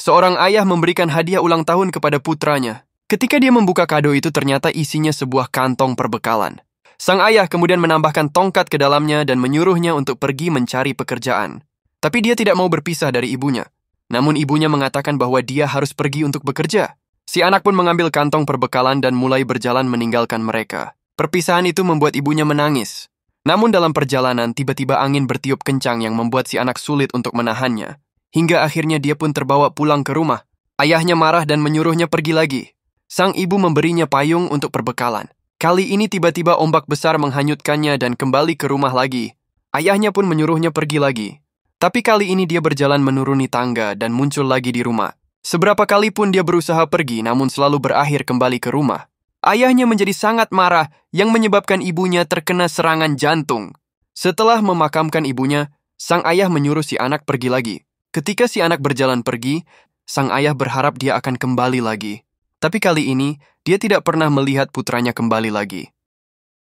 Seorang ayah memberikan hadiah ulang tahun kepada putranya. Ketika dia membuka kado itu ternyata isinya sebuah kantong perbekalan. Sang ayah kemudian menambahkan tongkat ke dalamnya dan menyuruhnya untuk pergi mencari pekerjaan. Tapi dia tidak mau berpisah dari ibunya. Namun ibunya mengatakan bahwa dia harus pergi untuk bekerja. Si anak pun mengambil kantong perbekalan dan mulai berjalan meninggalkan mereka. Perpisahan itu membuat ibunya menangis. Namun dalam perjalanan, tiba-tiba angin bertiup kencang yang membuat si anak sulit untuk menahannya hingga akhirnya dia pun terbawa pulang ke rumah. Ayahnya marah dan menyuruhnya pergi lagi. Sang ibu memberinya payung untuk perbekalan. Kali ini tiba-tiba ombak besar menghanyutkannya dan kembali ke rumah lagi. Ayahnya pun menyuruhnya pergi lagi. Tapi kali ini dia berjalan menuruni tangga dan muncul lagi di rumah. Seberapa kali pun dia berusaha pergi namun selalu berakhir kembali ke rumah. Ayahnya menjadi sangat marah yang menyebabkan ibunya terkena serangan jantung. Setelah memakamkan ibunya, sang ayah menyuruh si anak pergi lagi. Ketika si anak berjalan pergi, sang ayah berharap dia akan kembali lagi. Tapi kali ini, dia tidak pernah melihat putranya kembali lagi.